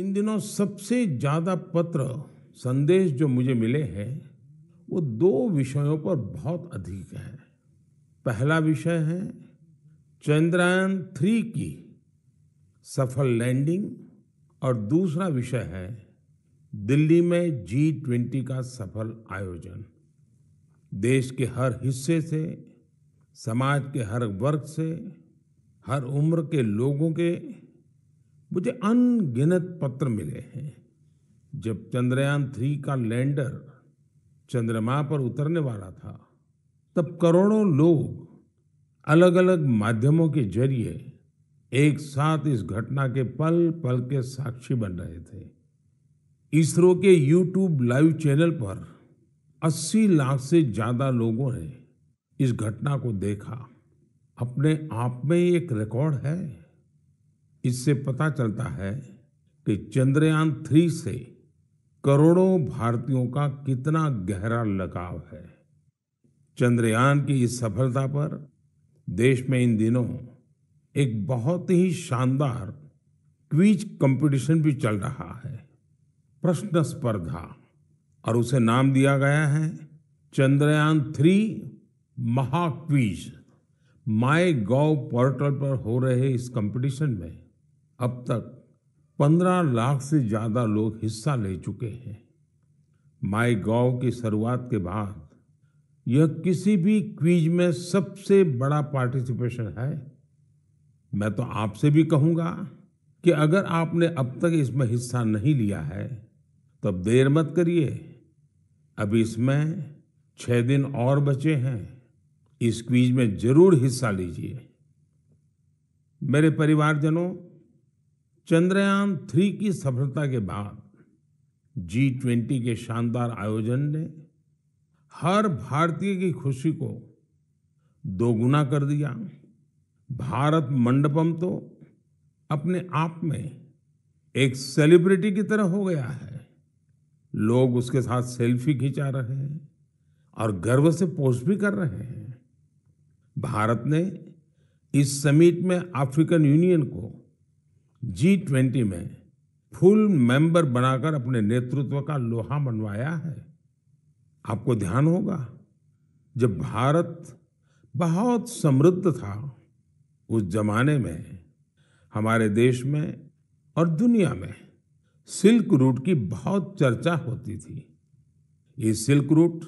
इन दिनों सबसे ज़्यादा पत्र संदेश जो मुझे मिले हैं वो दो विषयों पर बहुत अधिक है पहला विषय है चंद्रयान थ्री की सफल लैंडिंग और दूसरा विषय है दिल्ली में जी ट्वेंटी का सफल आयोजन देश के हर हिस्से से समाज के हर वर्ग से हर उम्र के लोगों के मुझे अनगिनत पत्र मिले हैं जब चंद्रयान थ्री का लैंडर चंद्रमा पर उतरने वाला था तब करोड़ों लोग अलग अलग माध्यमों के जरिए एक साथ इस घटना के पल पल के साक्षी बन रहे थे इसरो के यूट्यूब लाइव चैनल पर 80 लाख से ज़्यादा लोगों ने इस घटना को देखा अपने आप में एक रिकॉर्ड है इससे पता चलता है कि चंद्रयान थ्री से करोड़ों भारतीयों का कितना गहरा लगाव है चंद्रयान की इस सफलता पर देश में इन दिनों एक बहुत ही शानदार क्विज कंपटीशन भी चल रहा है प्रश्न स्पर्धा और उसे नाम दिया गया है चंद्रयान थ्री महाक्वीज माई गॉव पोर्टल पर हो रहे इस कंपटीशन में अब तक 15 लाख से ज़्यादा लोग हिस्सा ले चुके हैं माई गॉव की शुरुआत के बाद यह किसी भी क्वीज में सबसे बड़ा पार्टिसिपेशन है मैं तो आपसे भी कहूंगा कि अगर आपने अब तक इसमें हिस्सा नहीं लिया है तो अब देर मत करिए अभी इसमें छह दिन और बचे हैं इस क्वीज में जरूर हिस्सा लीजिए मेरे परिवारजनों चंद्रयान थ्री की सफलता के बाद जी ट्वेंटी के शानदार आयोजन ने हर भारतीय की खुशी को दोगुना कर दिया भारत मंडपम तो अपने आप में एक सेलिब्रिटी की तरह हो गया है लोग उसके साथ सेल्फी खिंचा रहे हैं और गर्व से पोस्ट भी कर रहे हैं भारत ने इस समिट में अफ्रीकन यूनियन को जी ट्वेंटी में फुल मेंबर बनाकर अपने नेतृत्व का लोहा मनवाया है आपको ध्यान होगा जब भारत बहुत समृद्ध था उस जमाने में हमारे देश में और दुनिया में सिल्क रूट की बहुत चर्चा होती थी ये सिल्क रूट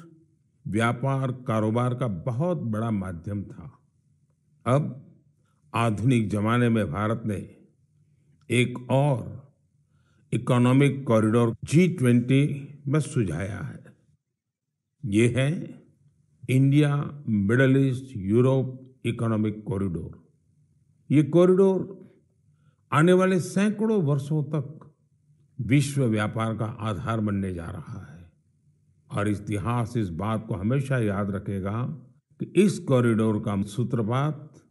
व्यापार कारोबार का बहुत बड़ा माध्यम था अब आधुनिक जमाने में भारत ने एक और इकोनॉमिक कॉरिडोर जी ट्वेंटी में सुझाया है ये है India middle east Europe economic corridor ये कॉरिडोर आने वाले सैकड़ों वर्षों तक विश्व व्यापार का आधार बनने जा रहा है और इतिहास इस बात को हमेशा याद रखेगा कि इस कॉरिडोर का सूत्रपात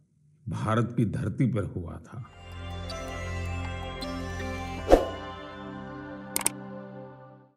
भारत की धरती पर हुआ था